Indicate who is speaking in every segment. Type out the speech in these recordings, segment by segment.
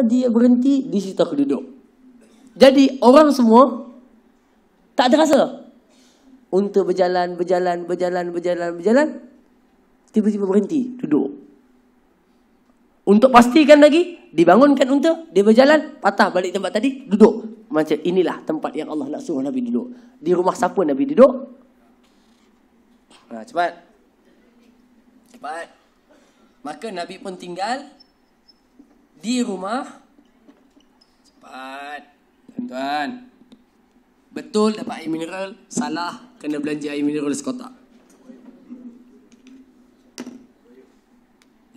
Speaker 1: dia berhenti di situ aku duduk. Jadi orang semua tak ada rasa. Unta berjalan, berjalan, berjalan, berjalan, berjalan. Tiba-tiba berhenti duduk. Untuk pastikan lagi, dibangunkan unta, dia berjalan, patah balik tempat tadi, duduk. Macam inilah tempat yang Allah nak suruh Nabi duduk. Di rumah siapa Nabi duduk? Nah, ha, cepat. Cepat. Maka Nabi pun tinggal di rumah cepat tuan betul dapat air mineral salah kena belanja air mineral sekotak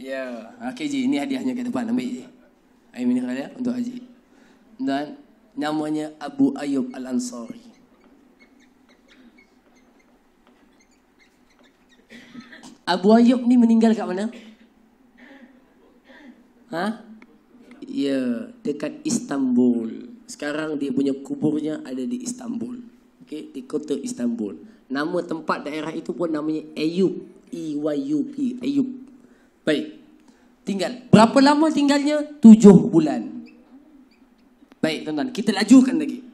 Speaker 1: ya yeah. okay ji ini hadiahnya kat depan ambil je. air mineral ya untuk haji dan namanya Abu Ayub Al Ansari Abu Ayub ni meninggal kat mana? Hah? dekat Istanbul. Sekarang dia punya kuburnya ada di Istanbul. Okey, di kota Istanbul. Nama tempat daerah itu pun namanya Eyup. E Y U P, Eyup. Baik. Tinggal berapa lama tinggalnya? 7 bulan. Baik, tuan-tuan, kita lajukan lagi.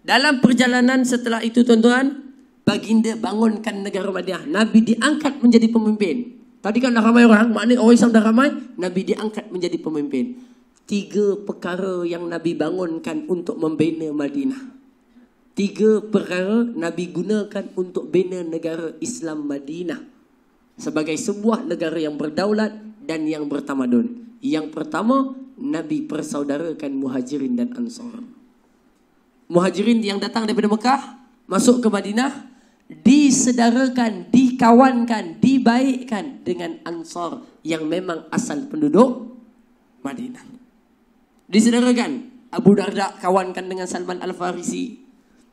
Speaker 1: Dalam perjalanan setelah itu, tuan-tuan, baginda bangunkan negara Madinah. Nabi diangkat menjadi pemimpin. Tadi kan dah ramai orang, maknanya orang Islam dah ramai, Nabi diangkat menjadi pemimpin tiga perkara yang Nabi bangunkan untuk membina Madinah. Tiga perkara Nabi gunakan untuk bina negara Islam Madinah. Sebagai sebuah negara yang berdaulat dan yang bertamadun. Yang pertama, Nabi persaudarakan muhajirin dan ansar. Muhajirin yang datang daripada Mekah, masuk ke Madinah, disedarakan, dikawankan, dibaikkan dengan ansar yang memang asal penduduk Madinah. Disedarakan Abu Darda kawankan dengan Salman Al-Farisi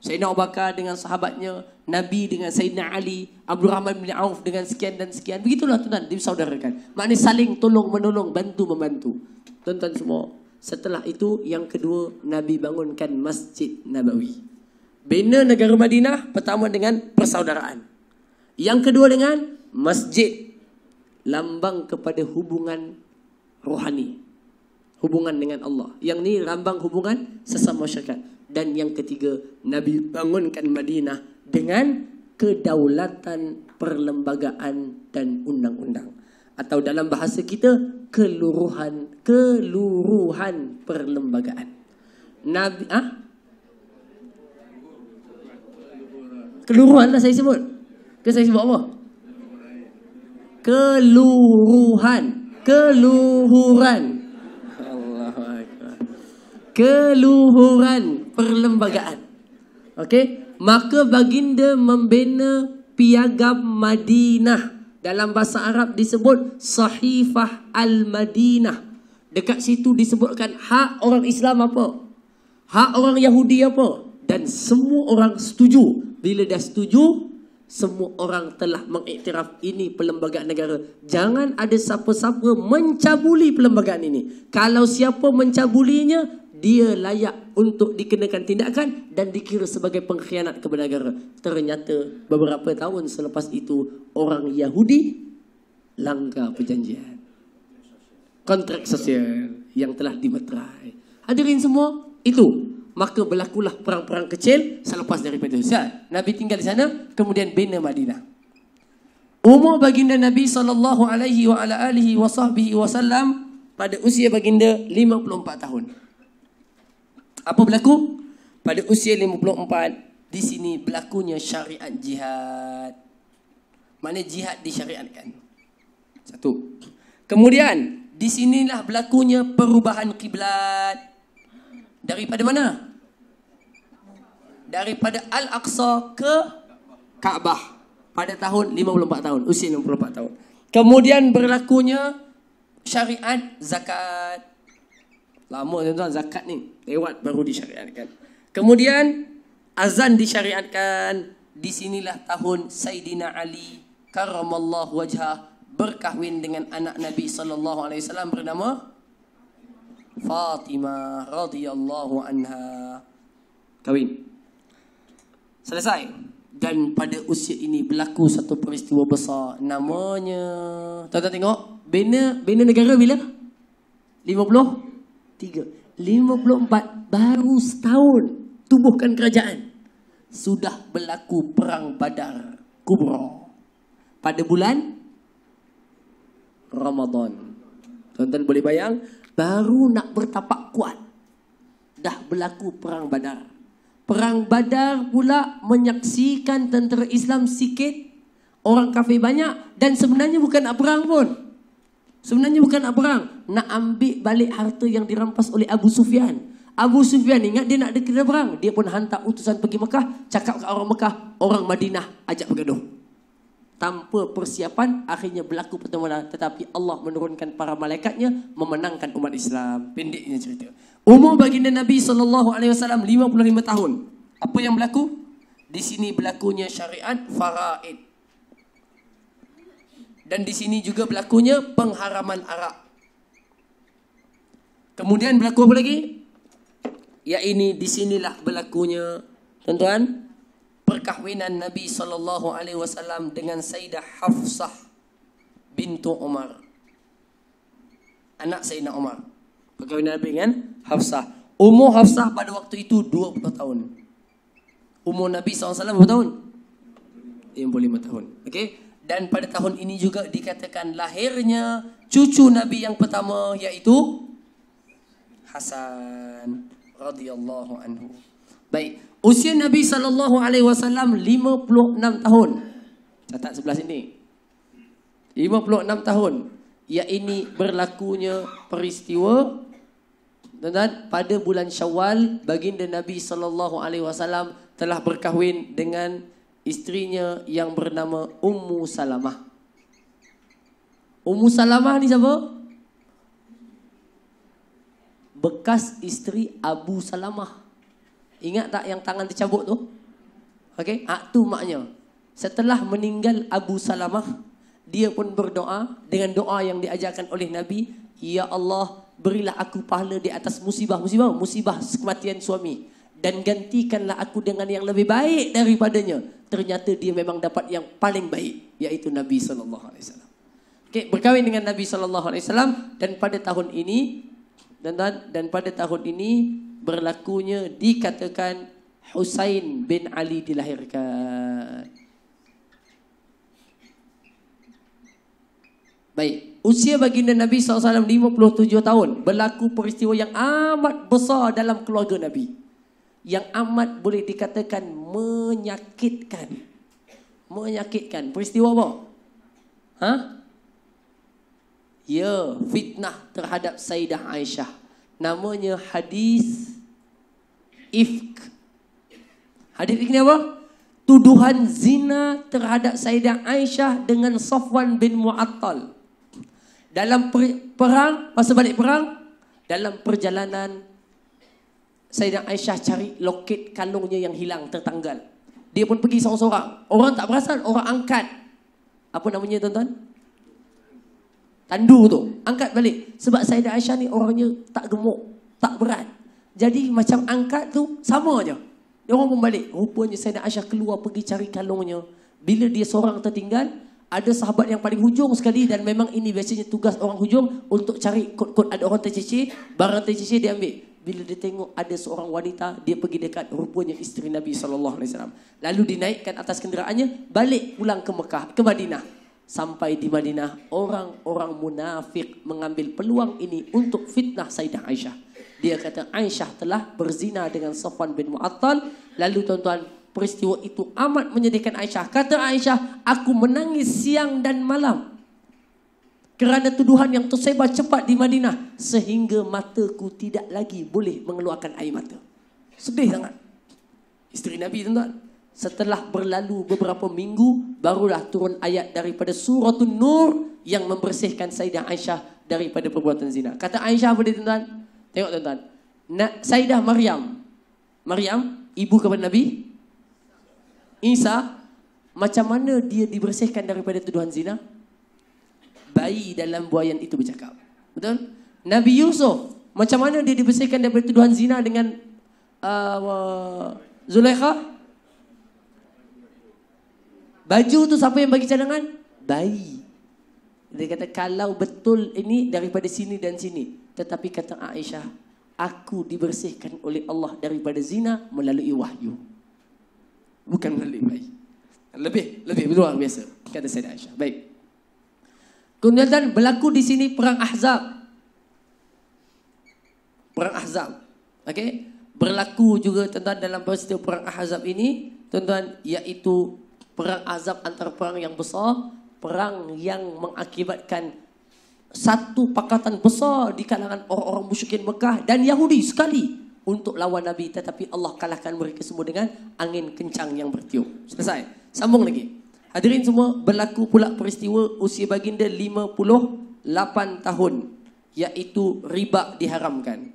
Speaker 1: Sayyidina Abu Bakar dengan sahabatnya Nabi dengan Sayyidina Ali Abdul Rahman bin Auf dengan sekian dan sekian Begitulah tuan-tuan disaudarakan Maknanya saling tolong menolong bantu membantu Tuan-tuan semua Setelah itu yang kedua Nabi bangunkan Masjid Nabawi Bina negara Madinah pertama dengan persaudaraan Yang kedua dengan Masjid Lambang kepada hubungan rohani hubungan dengan Allah. Yang ni lambang hubungan sesama masyarakat. Dan yang ketiga, Nabi bangunkan Madinah dengan kedaulatan perlembagaan dan undang-undang. Atau dalam bahasa kita, keluruhan keluruhan perlembagaan. Nabi, ah? Keluruhan lah saya sebut. Ke saya sebut apa? Keluruhan. Keluruhan keluhuran perlembagaan. Okey, maka baginda membina Piagam Madinah. Dalam bahasa Arab disebut Sahifah Al-Madinah. Dekat situ disebutkan hak orang Islam apa? Hak orang Yahudi apa? Dan semua orang setuju. Bila dah setuju, semua orang telah mengiktiraf ini perlembagaan negara. Jangan ada siapa-siapa mencabuli perlembagaan ini. Kalau siapa mencabulinya, dia layak untuk dikenakan tindakan dan dikira sebagai pengkhianat kepada negara. Ternyata beberapa tahun selepas itu orang Yahudi langgar perjanjian. Kontrak sosial yang telah dimeterai. Hadirin semua, itu maka berlakulah perang-perang kecil selepas dari itu. Nabi tinggal di sana, kemudian bina Madinah. Umur baginda Nabi sallallahu alaihi wasallam pada usia baginda 54 tahun. Apa berlaku? Pada usia 54 di sini berlakunya syariat jihad. Mana jihad disyariatkan? Satu. Kemudian di sinilah berlakunya perubahan kiblat. Daripada mana? Daripada Al-Aqsa ke Kaabah pada tahun 54 tahun, usia 54 tahun. Kemudian berlakunya syariat zakat. Lama tuan-tuan zakat ni lewat baru disyariatkan. Kemudian azan disyariatkan di sinilah tahun Sayyidina Ali karamallahu wajha berkahwin dengan anak Nabi sallallahu alaihi wasallam bernama Fatimah radhiyallahu anha. Kahwin. Selesai. Dan pada usia ini berlaku satu peristiwa besar namanya tuan tengok bina bina negara bila? tiga, lima puluh empat, baru setahun tubuhkan kerajaan. Sudah berlaku perang badar kubro Pada bulan Ramadan. Tuan-tuan boleh bayang, baru nak bertapak kuat. Dah berlaku perang badar. Perang badar pula menyaksikan tentera Islam sikit. Orang kafir banyak dan sebenarnya bukan nak perang pun. Sebenarnya bukan nak perang, nak ambil balik harta yang dirampas oleh Abu Sufyan. Abu Sufyan ingat dia nak dekat perang, dia pun hantar utusan pergi Mekah, cakap ke orang Mekah, orang Madinah ajak bergaduh. Tanpa persiapan, akhirnya berlaku pertemuan. Tetapi Allah menurunkan para malaikatnya, memenangkan umat Islam. Pendeknya cerita. Umur baginda Nabi SAW, 55 tahun. Apa yang berlaku? Di sini berlakunya syariat faraid dan di sini juga berlakunya pengharaman arak. Kemudian berlaku apa lagi? Ya ini di sinilah berlakunya tuan-tuan perkahwinan Nabi sallallahu alaihi wasallam dengan Sayyidah Hafsah bintu Umar. Anak Sayyidina Umar. Perkahwinan Nabi dengan Hafsah. Umur Hafsah pada waktu itu 20 tahun. Umur Nabi SAW berapa tahun? 25 tahun. Okey dan pada tahun ini juga dikatakan lahirnya cucu Nabi yang pertama iaitu Hasan radhiyallahu anhu. Baik, usia Nabi sallallahu alaihi wasallam 56 tahun. Catat sebelah sini. 56 tahun Ya ini berlakunya peristiwa dan pada bulan Syawal baginda Nabi sallallahu alaihi wasallam telah berkahwin dengan Isterinya yang bernama Ummu Salamah. Ummu Salamah ni siapa? Bekas isteri Abu Salamah. Ingat tak yang tangan tercabut tu? Okey, itu ah, maknya. Setelah meninggal Abu Salamah, dia pun berdoa dengan doa yang diajarkan oleh Nabi, "Ya Allah, berilah aku pahala di atas musibah-musibah, musibah kematian suami." dan gantikanlah aku dengan yang lebih baik daripadanya. Ternyata dia memang dapat yang paling baik, yaitu Nabi Sallallahu Alaihi Wasallam. Okay, berkahwin dengan Nabi Sallallahu Alaihi Wasallam dan pada tahun ini dan, dan dan pada tahun ini berlakunya dikatakan Husain bin Ali dilahirkan. Baik, usia baginda Nabi SAW 57 tahun Berlaku peristiwa yang amat besar dalam keluarga Nabi yang amat boleh dikatakan menyakitkan. Menyakitkan. Peristiwa apa? Ha? Ya, fitnah terhadap Sayyidah Aisyah. Namanya hadis ifk. Hadis ini apa? Tuduhan zina terhadap Sayyidah Aisyah dengan Safwan bin Mu'attal. Dalam perang, masa balik perang, dalam perjalanan Sayyidah Aisyah cari loket kalungnya yang hilang tertanggal. Dia pun pergi seorang-seorang. Orang tak perasan, orang angkat. Apa namanya tuan-tuan? Tandu tu. Angkat balik. Sebab Sayyidah Aisyah ni orangnya tak gemuk. Tak berat. Jadi macam angkat tu sama je. Dia orang pun balik. Rupanya Sayyidah Aisyah keluar pergi cari kalungnya. Bila dia seorang tertinggal, ada sahabat yang paling hujung sekali dan memang ini biasanya tugas orang hujung untuk cari kod-kod ada orang tercicir, barang tercicir dia ambil bila dia tengok ada seorang wanita dia pergi dekat rupanya isteri Nabi sallallahu alaihi wasallam lalu dinaikkan atas kenderaannya balik pulang ke Mekah ke Madinah sampai di Madinah orang-orang munafik mengambil peluang ini untuk fitnah Sayyidah Aisyah dia kata Aisyah telah berzina dengan Safwan bin Mu'attal lalu tuan-tuan peristiwa itu amat menyedihkan Aisyah kata Aisyah aku menangis siang dan malam kerana tuduhan yang tersebar cepat di Madinah sehingga mataku tidak lagi boleh mengeluarkan air mata. Sedih sangat. Isteri Nabi tuan-tuan. Setelah berlalu beberapa minggu barulah turun ayat daripada surah An-Nur yang membersihkan Saidah Aisyah daripada perbuatan zina. Kata Aisyah pada tuan-tuan, tengok tuan-tuan. Nak Saidah Maryam. Maryam ibu kepada Nabi Isa macam mana dia dibersihkan daripada tuduhan zina? bayi dalam buayan itu bercakap. Betul? Nabi Yusuf, macam mana dia dibersihkan daripada tuduhan zina dengan uh, Zulaikha? Baju tu siapa yang bagi cadangan? Bayi. Dia kata kalau betul ini daripada sini dan sini. Tetapi kata Aisyah, aku dibersihkan oleh Allah daripada zina melalui wahyu. Bukan melalui bayi. Lebih, lebih, lebih luar biasa. Kata saya Aisyah. Baik. Kemudian berlaku di sini perang Ahzab. Perang Ahzab. Okey. Berlaku juga tuan-tuan dalam peristiwa perang Ahzab ini, tuan-tuan iaitu perang Ahzab antara perang yang besar, perang yang mengakibatkan satu pakatan besar di kalangan orang-orang musyrikin Mekah dan Yahudi sekali untuk lawan Nabi tetapi Allah kalahkan mereka semua dengan angin kencang yang bertiup. Selesai. Sambung lagi. Hadirin semua, berlaku pula peristiwa usia baginda 58 tahun iaitu riba diharamkan.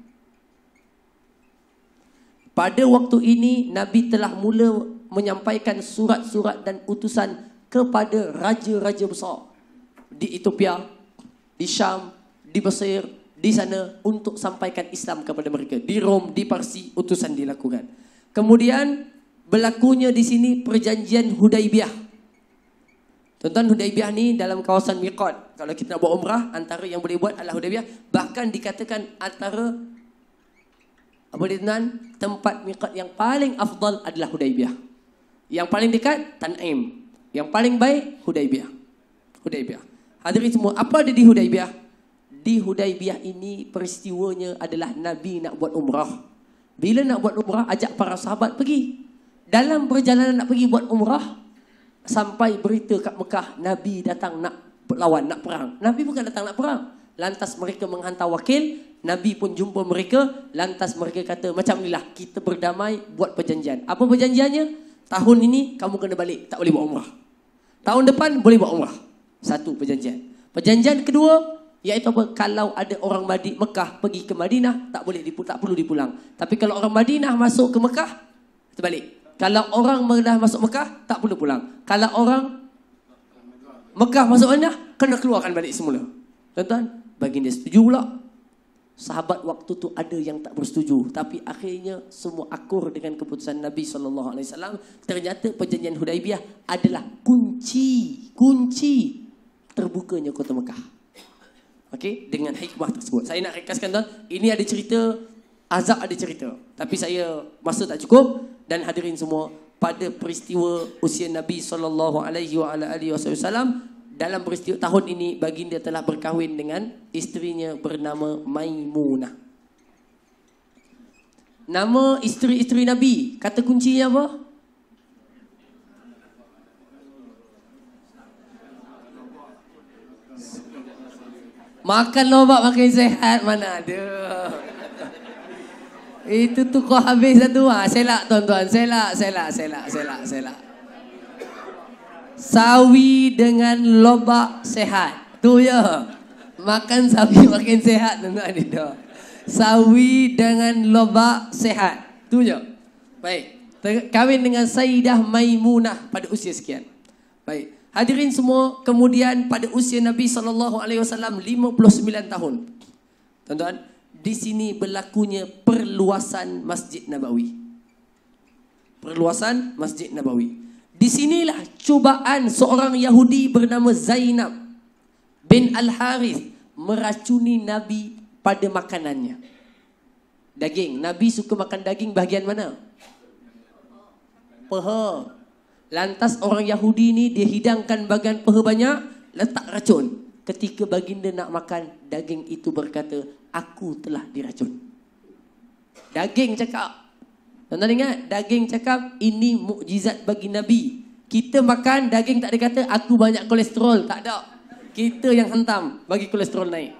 Speaker 1: Pada waktu ini Nabi telah mula menyampaikan surat-surat dan utusan kepada raja-raja besar di Ethiopia, di Syam, di Mesir, di sana untuk sampaikan Islam kepada mereka. Di Rom, di Parsi utusan dilakukan. Kemudian berlakunya di sini perjanjian Hudaibiyah Tuan-tuan Hudaybiyah ni dalam kawasan Miqat. Kalau kita nak buat umrah, antara yang boleh buat adalah Hudaybiyah. Bahkan dikatakan antara apa dia tuan tempat Miqat yang paling afdal adalah Hudaybiyah. Yang paling dekat, Tan'im. Yang paling baik, Hudaybiyah. Hudaybiyah. Hadirin semua, apa ada di Hudaybiyah? Di Hudaybiyah ini peristiwanya adalah Nabi nak buat umrah. Bila nak buat umrah, ajak para sahabat pergi. Dalam perjalanan nak pergi buat umrah, sampai berita kat Mekah Nabi datang nak lawan, nak perang. Nabi bukan datang nak perang. Lantas mereka menghantar wakil, Nabi pun jumpa mereka, lantas mereka kata macam inilah kita berdamai buat perjanjian. Apa perjanjiannya? Tahun ini kamu kena balik, tak boleh buat umrah. Tahun depan boleh buat umrah. Satu perjanjian. Perjanjian kedua iaitu apa? Kalau ada orang Madi Mekah pergi ke Madinah, tak boleh tak perlu dipulang. Tapi kalau orang Madinah masuk ke Mekah, terbalik. Kalau orang dah masuk Mekah, tak perlu pulang. Kalau orang Mekah masuk mana, kena keluarkan balik semula. Tuan-tuan, baginda setuju pula. Sahabat waktu tu ada yang tak bersetuju. Tapi akhirnya semua akur dengan keputusan Nabi SAW. Ternyata perjanjian Hudaibiyah adalah kunci. Kunci terbukanya kota Mekah. Okey, dengan hikmah tersebut. Saya nak rekaskan tuan, ini ada cerita, azab ada cerita. Tapi saya masa tak cukup, dan hadirin semua pada peristiwa usia Nabi sallallahu alaihi wa alihi wasallam dalam peristiwa tahun ini baginda telah berkahwin dengan isterinya bernama Maimunah. Nama isteri-isteri Nabi, kata kuncinya apa? Makan lobak makin sehat mana ada. Itu tu kau habis satu ha. Selak tuan-tuan. Selak, selak, selak, selak, selak. Sawi dengan lobak sehat. Tu ya. Makan sawi makin sehat tuan-tuan itu. Sawi dengan lobak sehat. Tu ya. Baik. Kawin dengan Sayyidah Maimunah pada usia sekian. Baik. Hadirin semua, kemudian pada usia Nabi sallallahu alaihi wasallam 59 tahun. Tuan-tuan, di sini berlakunya perluasan Masjid Nabawi. Perluasan Masjid Nabawi. Di sinilah cubaan seorang Yahudi bernama Zainab bin Al-Harith meracuni Nabi pada makanannya. Daging. Nabi suka makan daging bahagian mana? Peha. Lantas orang Yahudi ni dia hidangkan bagian peha banyak, letak racun ketika baginda nak makan daging itu berkata aku telah diracun daging cakap tuan-tuan ingat daging cakap ini mukjizat bagi nabi kita makan daging tak ada kata aku banyak kolesterol tak ada kita yang hentam bagi kolesterol naik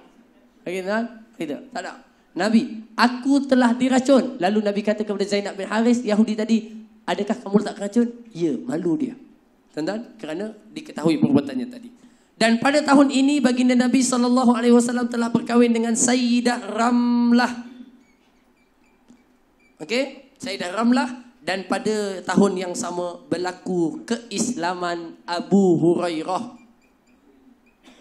Speaker 1: bagi tuan kita tak ada Nabi, aku telah diracun. Lalu Nabi kata kepada Zainab bin Haris, Yahudi tadi, adakah kamu tak racun? Ya, malu dia. Tuan-tuan, kerana diketahui perbuatannya tadi. Dan pada tahun ini baginda Nabi sallallahu alaihi wasallam telah berkahwin dengan Sayyidah Ramlah. Okey, Sayyidah Ramlah dan pada tahun yang sama berlaku keislaman Abu Hurairah.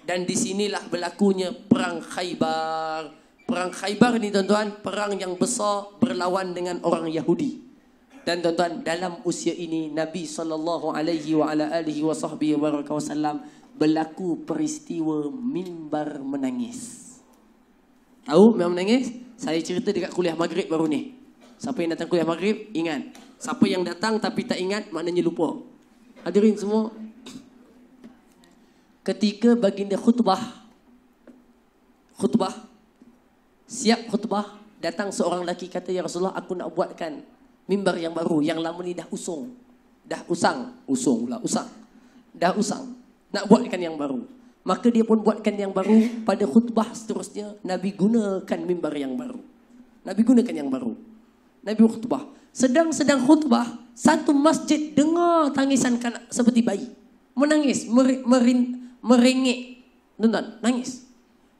Speaker 1: Dan di sinilah berlakunya perang Khaybar. Perang Khaybar ni tuan-tuan, perang yang besar berlawan dengan orang Yahudi. Dan tuan-tuan, dalam usia ini Nabi sallallahu alaihi wa ala alihi wa sahbihi wa berlaku peristiwa mimbar menangis. Tahu mimbar menangis? Saya cerita dekat kuliah maghrib baru ni. Siapa yang datang kuliah maghrib, ingat. Siapa yang datang tapi tak ingat, maknanya lupa. Hadirin semua. Ketika baginda khutbah. Khutbah. Siap khutbah. Datang seorang lelaki kata, Ya Rasulullah, aku nak buatkan mimbar yang baru. Yang lama ni dah usung. Dah usang. Usung lah Usang. Dah usang nak buatkan yang baru. Maka dia pun buatkan yang baru pada khutbah seterusnya Nabi gunakan mimbar yang baru. Nabi gunakan yang baru. Nabi khutbah. Sedang-sedang khutbah, satu masjid dengar tangisan kanak seperti bayi. Menangis, merin merengek. Tuan-tuan, nangis.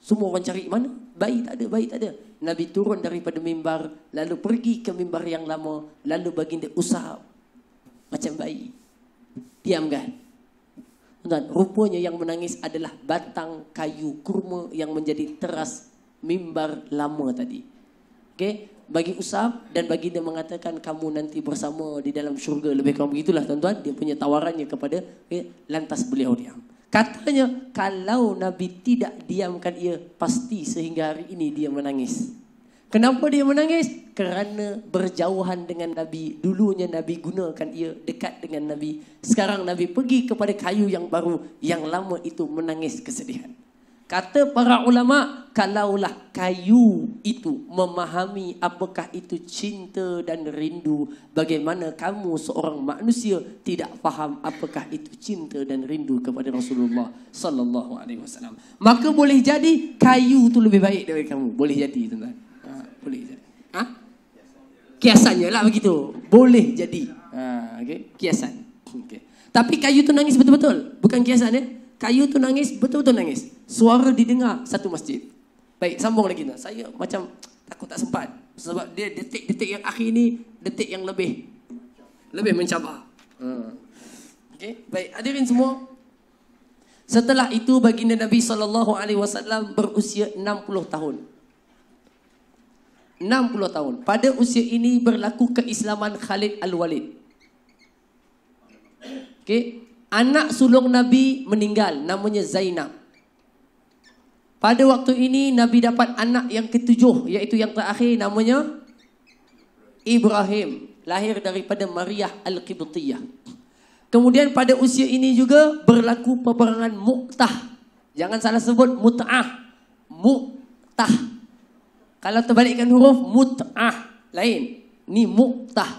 Speaker 1: Semua orang cari mana? Bayi tak ada, bayi tak ada. Nabi turun daripada mimbar, lalu pergi ke mimbar yang lama, lalu baginda usap. Macam bayi. diamkan. Tuan, rupanya yang menangis adalah batang kayu kurma yang menjadi teras mimbar lama tadi. Okey, bagi Usab dan bagi dia mengatakan kamu nanti bersama di dalam syurga lebih kurang begitulah tuan-tuan, dia punya tawarannya kepada okay? lantas beliau diam. Katanya kalau Nabi tidak diamkan ia pasti sehingga hari ini dia menangis. Kenapa dia menangis? Kerana berjauhan dengan Nabi. Dulunya Nabi gunakan ia dekat dengan Nabi. Sekarang Nabi pergi kepada kayu yang baru. Yang lama itu menangis kesedihan. Kata para ulama, kalaulah kayu itu memahami apakah itu cinta dan rindu, bagaimana kamu seorang manusia tidak faham apakah itu cinta dan rindu kepada Rasulullah sallallahu alaihi wasallam. Maka boleh jadi kayu itu lebih baik daripada kamu. Boleh jadi tuan-tuan boleh jadi. Ha? Kiasannya lah begitu. Boleh jadi. Ha, okay. Kiasan. Okay. Tapi kayu tu nangis betul-betul. Bukan kiasan ya. Kayu tu nangis betul-betul nangis. Suara didengar satu masjid. Baik, sambung lagi. Saya macam takut tak sempat. Sebab dia detik-detik yang akhir ni, detik yang lebih. Lebih mencabar. Hmm. Ha. Okay. Baik, hadirin semua. Setelah itu baginda Nabi sallallahu alaihi wasallam berusia 60 tahun. 60 tahun. Pada usia ini berlaku keislaman Khalid Al-Walid. Okey. Anak sulung Nabi meninggal namanya Zainab. Pada waktu ini Nabi dapat anak yang ketujuh iaitu yang terakhir namanya Ibrahim lahir daripada Maria Al-Qibtiyah. Kemudian pada usia ini juga berlaku peperangan Muqtah. Jangan salah sebut Mut'ah. Muqtah. Kalau terbalikkan huruf mut'ah lain. Ni mu'tah.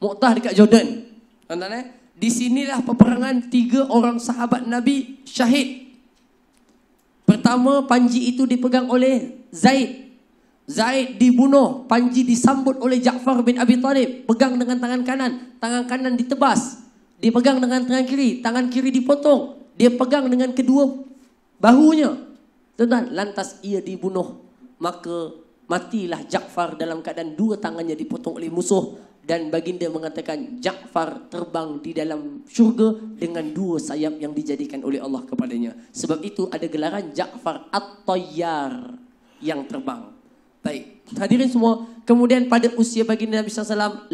Speaker 1: Mu'tah dekat Jordan. Tuan-tuan eh? Di sinilah peperangan tiga orang sahabat Nabi syahid. Pertama panji itu dipegang oleh Zaid. Zaid dibunuh, panji disambut oleh Ja'far bin Abi Talib, pegang dengan tangan kanan, tangan kanan ditebas, dipegang dengan tangan kiri, tangan kiri dipotong, dia pegang dengan kedua bahunya. Tuan-tuan, lantas ia dibunuh maka matilah Ja'far dalam keadaan dua tangannya dipotong oleh musuh dan baginda mengatakan Ja'far terbang di dalam syurga dengan dua sayap yang dijadikan oleh Allah kepadanya. Sebab itu ada gelaran Ja'far At-Tayyar yang terbang. Baik, hadirin semua. Kemudian pada usia baginda Nabi SAW,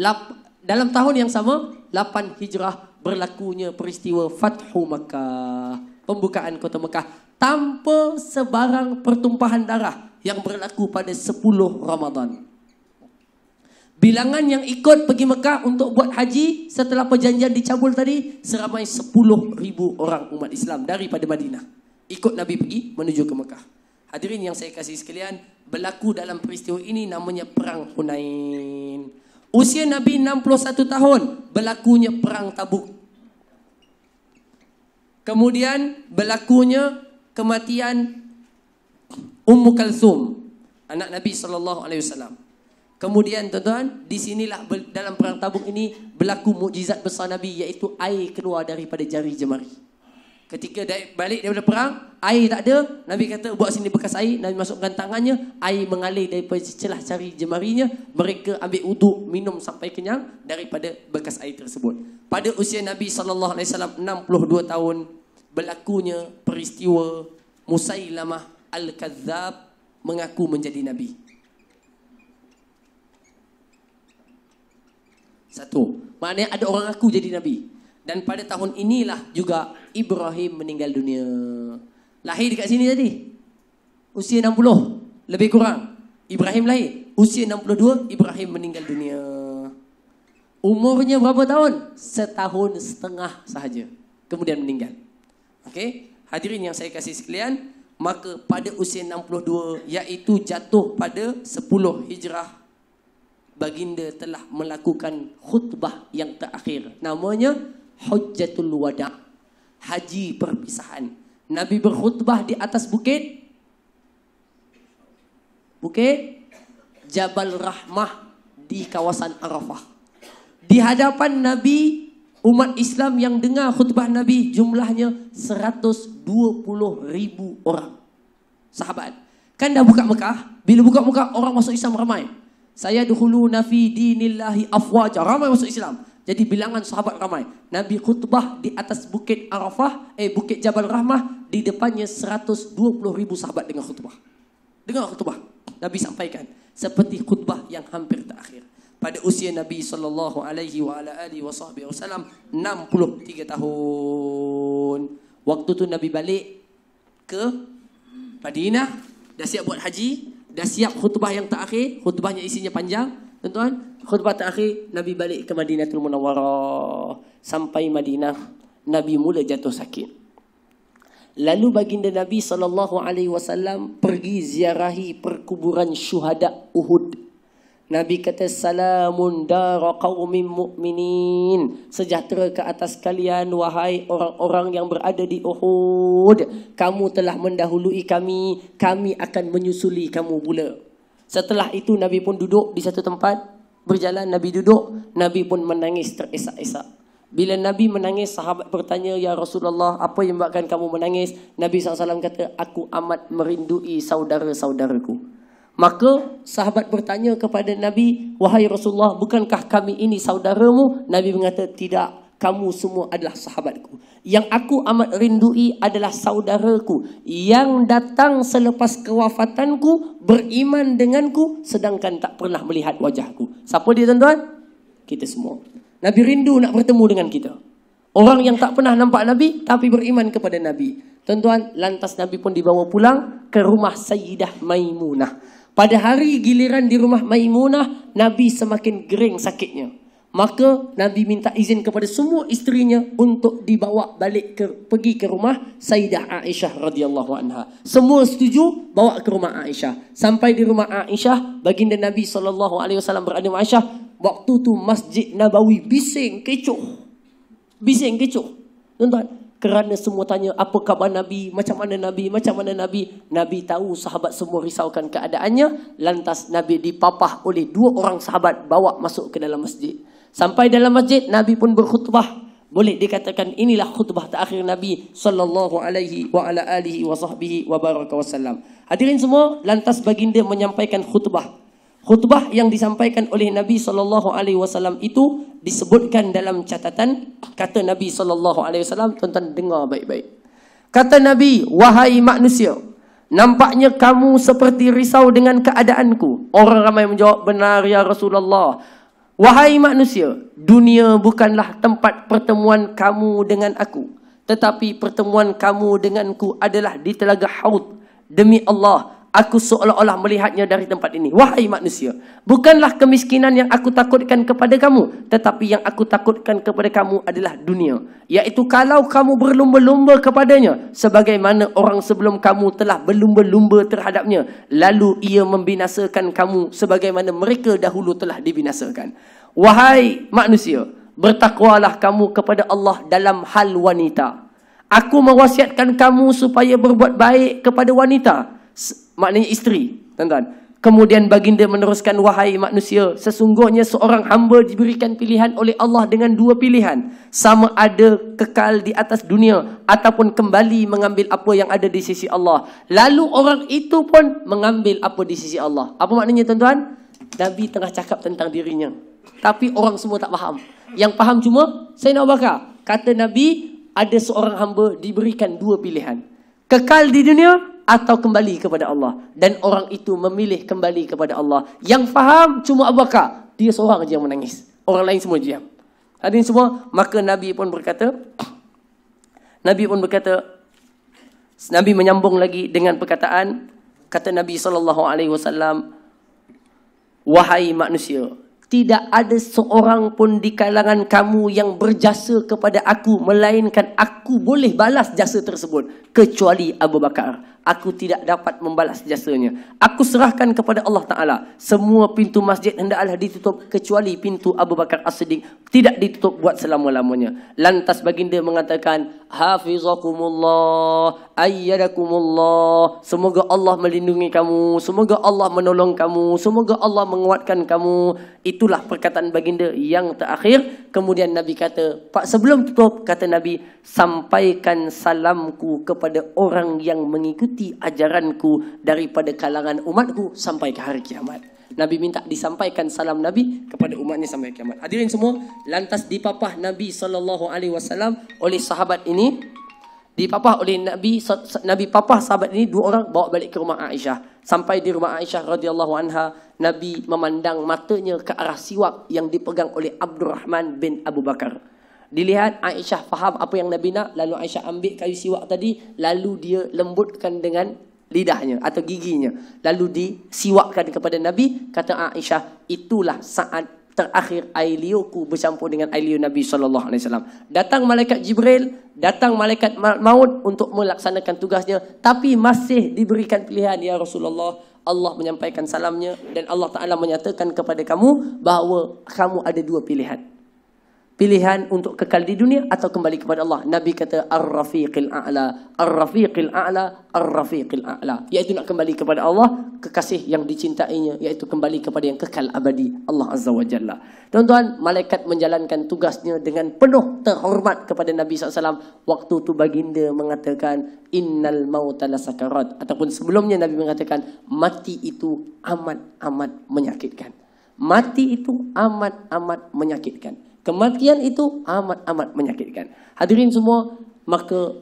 Speaker 1: dalam tahun yang sama, 8 hijrah berlakunya peristiwa Fathu Makkah. Pembukaan kota Makkah tanpa sebarang pertumpahan darah yang berlaku pada 10 Ramadhan. Bilangan yang ikut pergi Mekah untuk buat haji setelah perjanjian dicabul tadi seramai ribu orang umat Islam daripada Madinah. Ikut Nabi pergi menuju ke Mekah. Hadirin yang saya kasih sekalian, berlaku dalam peristiwa ini namanya Perang Hunain. Usia Nabi 61 tahun, berlakunya Perang Tabuk. Kemudian berlakunya kematian Ummu Kalthum anak Nabi sallallahu alaihi wasallam. Kemudian tuan-tuan, di sinilah dalam perang Tabuk ini berlaku mukjizat besar Nabi iaitu air keluar daripada jari jemari. Ketika balik daripada perang, air tak ada, Nabi kata buat sini bekas air, Nabi masukkan tangannya, air mengalir daripada celah jari jemarinya, mereka ambil uduk, minum sampai kenyang daripada bekas air tersebut. Pada usia Nabi SAW 62 tahun, berlakunya peristiwa Musailamah Al-Kadzab mengaku menjadi Nabi. Satu. Maknanya ada orang aku jadi Nabi. Dan pada tahun inilah juga Ibrahim meninggal dunia. Lahir dekat sini tadi. Usia 60. Lebih kurang. Ibrahim lahir. Usia 62, Ibrahim meninggal dunia. Umurnya berapa tahun? Setahun setengah sahaja. Kemudian meninggal. Okey. Hadirin yang saya kasih sekalian maka pada usia 62 iaitu jatuh pada 10 hijrah baginda telah melakukan khutbah yang terakhir namanya hujjatul wada haji perpisahan nabi berkhutbah di atas bukit bukit jabal rahmah di kawasan arafah di hadapan nabi Umat Islam yang dengar khutbah Nabi jumlahnya 120 ribu orang. Sahabat. Kan dah buka Mekah? Bila buka Mekah, orang masuk Islam ramai. Saya dahulu nafi dinillahi afwaja. Ramai masuk Islam. Jadi bilangan sahabat ramai. Nabi khutbah di atas bukit Arafah, eh bukit Jabal Rahmah, di depannya 120 ribu sahabat dengan khutbah. Dengar khutbah. Nabi sampaikan. Seperti khutbah yang hampir terakhir pada usia Nabi sallallahu alaihi wa ala alihi wasallam 63 tahun. Waktu tu Nabi balik ke Madinah dah siap buat haji, dah siap khutbah yang terakhir, khutbahnya isinya panjang, tuan-tuan. Khutbah terakhir Nabi balik ke Madinatul Munawwarah. Sampai Madinah Nabi mula jatuh sakit. Lalu baginda Nabi sallallahu alaihi wasallam pergi ziarahi perkuburan syuhada Uhud. Nabi kata salamun dara qaumin mu'minin. Sejahtera ke atas kalian wahai orang-orang yang berada di Uhud. Kamu telah mendahului kami, kami akan menyusuli kamu pula. Setelah itu Nabi pun duduk di satu tempat, berjalan Nabi duduk, Nabi pun menangis teresak-esak. Bila Nabi menangis, sahabat bertanya, Ya Rasulullah, apa yang buatkan kamu menangis? Nabi SAW kata, aku amat merindui saudara-saudaraku. Maka sahabat bertanya kepada Nabi, "Wahai Rasulullah, bukankah kami ini saudaramu?" Nabi mengata, "Tidak, kamu semua adalah sahabatku. Yang aku amat rindui adalah saudaraku yang datang selepas kewafatanku beriman denganku sedangkan tak pernah melihat wajahku." Siapa dia, tuan-tuan? Kita semua. Nabi rindu nak bertemu dengan kita. Orang yang tak pernah nampak Nabi tapi beriman kepada Nabi. Tuan-tuan, lantas Nabi pun dibawa pulang ke rumah Sayyidah Maimunah. Pada hari giliran di rumah Maimunah, Nabi semakin gering sakitnya. Maka Nabi minta izin kepada semua isterinya untuk dibawa balik ke, pergi ke rumah Sayyidah Aisyah radhiyallahu anha. Semua setuju bawa ke rumah Aisyah. Sampai di rumah Aisyah, baginda Nabi sallallahu alaihi wasallam berada di Aisyah. Waktu tu Masjid Nabawi bising kecoh. Bising kecoh. Tuan-tuan, kerana semua tanya apa khabar Nabi, macam mana Nabi, macam mana Nabi. Nabi tahu sahabat semua risaukan keadaannya. Lantas Nabi dipapah oleh dua orang sahabat bawa masuk ke dalam masjid. Sampai dalam masjid, Nabi pun berkhutbah. Boleh dikatakan inilah khutbah terakhir Nabi sallallahu alaihi wa ala alihi wa sahbihi wa baraka wasallam. Hadirin semua, lantas baginda menyampaikan khutbah khutbah yang disampaikan oleh Nabi sallallahu alaihi wasallam itu disebutkan dalam catatan kata Nabi sallallahu alaihi wasallam tuan-tuan dengar baik-baik kata Nabi wahai manusia Nampaknya kamu seperti risau dengan keadaanku. Orang ramai menjawab, benar ya Rasulullah. Wahai manusia, dunia bukanlah tempat pertemuan kamu dengan aku. Tetapi pertemuan kamu denganku adalah di Telaga Haud. Demi Allah, aku seolah-olah melihatnya dari tempat ini. Wahai manusia, bukanlah kemiskinan yang aku takutkan kepada kamu, tetapi yang aku takutkan kepada kamu adalah dunia. Yaitu kalau kamu berlumba-lumba kepadanya, sebagaimana orang sebelum kamu telah berlumba-lumba terhadapnya, lalu ia membinasakan kamu sebagaimana mereka dahulu telah dibinasakan. Wahai manusia, bertakwalah kamu kepada Allah dalam hal wanita. Aku mewasiatkan kamu supaya berbuat baik kepada Wanita maknanya isteri, tuan-tuan. Kemudian baginda meneruskan wahai manusia, sesungguhnya seorang hamba diberikan pilihan oleh Allah dengan dua pilihan, sama ada kekal di atas dunia ataupun kembali mengambil apa yang ada di sisi Allah. Lalu orang itu pun mengambil apa di sisi Allah. Apa maknanya tuan-tuan? Nabi tengah cakap tentang dirinya. Tapi orang semua tak faham. Yang faham cuma Sayyidina Abu Bakar. Kata Nabi, ada seorang hamba diberikan dua pilihan. Kekal di dunia atau kembali kepada Allah. Dan orang itu memilih kembali kepada Allah. Yang faham cuma Abu Bakar. Dia seorang saja yang menangis. Orang lain semua diam. ini semua, maka Nabi pun berkata, Nabi pun berkata, Nabi menyambung lagi dengan perkataan, kata Nabi SAW, Wahai manusia, tidak ada seorang pun di kalangan kamu yang berjasa kepada aku melainkan aku boleh balas jasa tersebut kecuali Abu Bakar aku tidak dapat membalas jasanya aku serahkan kepada Allah taala semua pintu masjid hendaklah ditutup kecuali pintu Abu Bakar As-Siddiq tidak ditutup buat selama-lamanya lantas baginda mengatakan hafizakumullah ayyadakumullah semoga Allah melindungi kamu semoga Allah menolong kamu semoga Allah menguatkan kamu It itulah perkataan baginda yang terakhir. Kemudian Nabi kata, Pak sebelum tutup, kata Nabi, sampaikan salamku kepada orang yang mengikuti ajaranku daripada kalangan umatku sampai ke hari kiamat. Nabi minta disampaikan salam Nabi kepada umatnya sampai kiamat. Hadirin semua, lantas dipapah Nabi saw oleh sahabat ini dipapah oleh Nabi Nabi papah sahabat ini dua orang bawa balik ke rumah Aisyah. Sampai di rumah Aisyah radhiyallahu anha, Nabi memandang matanya ke arah siwak yang dipegang oleh Abdurrahman bin Abu Bakar. Dilihat Aisyah faham apa yang Nabi nak, lalu Aisyah ambil kayu siwak tadi, lalu dia lembutkan dengan lidahnya atau giginya. Lalu disiwakkan kepada Nabi, kata Aisyah, itulah saat terakhir air liuku bercampur dengan Nabi liu Alaihi Wasallam. Datang malaikat Jibril, datang malaikat maut untuk melaksanakan tugasnya, tapi masih diberikan pilihan, Ya Rasulullah Allah menyampaikan salamnya dan Allah Ta'ala menyatakan kepada kamu bahawa kamu ada dua pilihan pilihan untuk kekal di dunia atau kembali kepada Allah. Nabi kata ar-rafiqil a'la, ar-rafiqil a'la, ar-rafiqil a'la. Yaitu nak kembali kepada Allah, kekasih yang dicintainya, Yaitu kembali kepada yang kekal abadi Allah Azza wa Jalla. Tuan-tuan, malaikat menjalankan tugasnya dengan penuh terhormat kepada Nabi SAW. Waktu tu baginda mengatakan, innal mautala sakarat. Ataupun sebelumnya Nabi mengatakan, mati itu amat-amat menyakitkan. Mati itu amat-amat menyakitkan kematian itu amat-amat menyakitkan. Hadirin semua, maka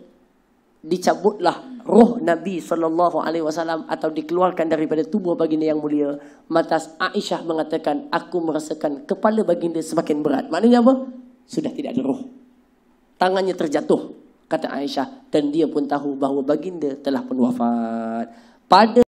Speaker 1: dicabutlah roh Nabi sallallahu alaihi wasallam atau dikeluarkan daripada tubuh baginda yang mulia. Matas Aisyah mengatakan, "Aku merasakan kepala baginda semakin berat." Maknanya apa? Sudah tidak ada roh. Tangannya terjatuh, kata Aisyah, dan dia pun tahu bahawa baginda telah pun wafat. Pada